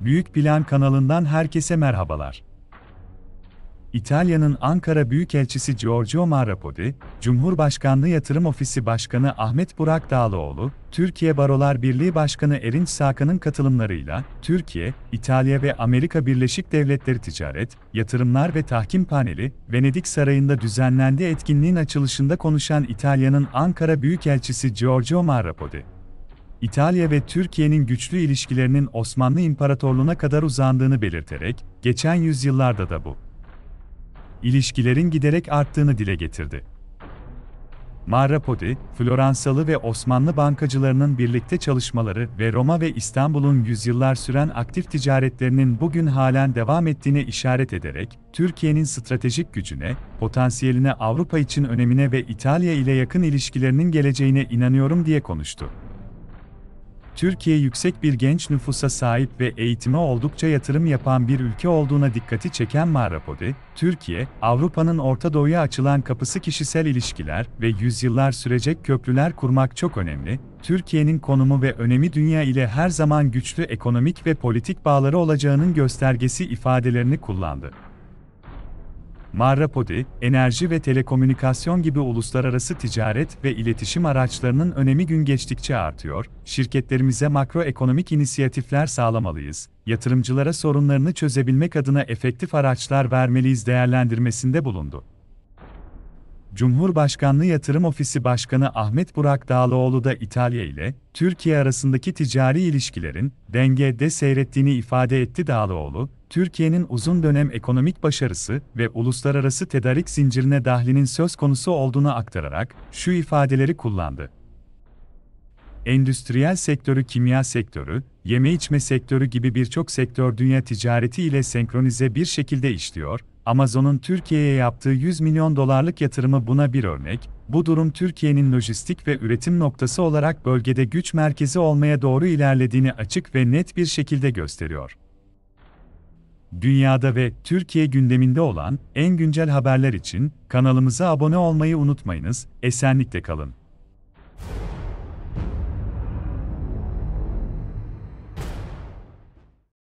Büyük Plan kanalından herkese merhabalar. İtalya'nın Ankara Büyükelçisi Giorgio Marrapodi, Cumhurbaşkanlığı Yatırım Ofisi Başkanı Ahmet Burak Dağlıoğlu, Türkiye Barolar Birliği Başkanı Erinç Sakan'ın katılımlarıyla, Türkiye, İtalya ve Amerika Birleşik Devletleri Ticaret, Yatırımlar ve Tahkim Paneli, Venedik Sarayı'nda düzenlendiği etkinliğin açılışında konuşan İtalya'nın Ankara Büyükelçisi Giorgio Marrapodi, İtalya ve Türkiye'nin güçlü ilişkilerinin Osmanlı İmparatorluğu'na kadar uzandığını belirterek, geçen yüzyıllarda da bu ilişkilerin giderek arttığını dile getirdi. Marrapodi, Floransalı ve Osmanlı bankacılarının birlikte çalışmaları ve Roma ve İstanbul'un yüzyıllar süren aktif ticaretlerinin bugün halen devam ettiğine işaret ederek, Türkiye'nin stratejik gücüne, potansiyeline Avrupa için önemine ve İtalya ile yakın ilişkilerinin geleceğine inanıyorum diye konuştu. Türkiye yüksek bir genç nüfusa sahip ve eğitime oldukça yatırım yapan bir ülke olduğuna dikkati çeken Marapodi, Türkiye, Avrupa'nın Orta Doğu'ya açılan kapısı kişisel ilişkiler ve yüzyıllar sürecek köprüler kurmak çok önemli, Türkiye'nin konumu ve önemi dünya ile her zaman güçlü ekonomik ve politik bağları olacağının göstergesi ifadelerini kullandı. Marrapodi, enerji ve telekomünikasyon gibi uluslararası ticaret ve iletişim araçlarının önemi gün geçtikçe artıyor, şirketlerimize makroekonomik inisiyatifler sağlamalıyız, yatırımcılara sorunlarını çözebilmek adına efektif araçlar vermeliyiz değerlendirmesinde bulundu. Cumhurbaşkanlığı Yatırım Ofisi Başkanı Ahmet Burak Dağlıoğlu da İtalya ile Türkiye arasındaki ticari ilişkilerin dengede seyrettiğini ifade etti Dağlıoğlu, Türkiye'nin uzun dönem ekonomik başarısı ve uluslararası tedarik zincirine dahlinin söz konusu olduğunu aktararak şu ifadeleri kullandı. Endüstriyel sektörü, kimya sektörü, yeme içme sektörü gibi birçok sektör dünya ticareti ile senkronize bir şekilde işliyor, Amazon'un Türkiye'ye yaptığı 100 milyon dolarlık yatırımı buna bir örnek. Bu durum Türkiye'nin lojistik ve üretim noktası olarak bölgede güç merkezi olmaya doğru ilerlediğini açık ve net bir şekilde gösteriyor. Dünyada ve Türkiye gündeminde olan en güncel haberler için kanalımıza abone olmayı unutmayınız. Esenlikle kalın.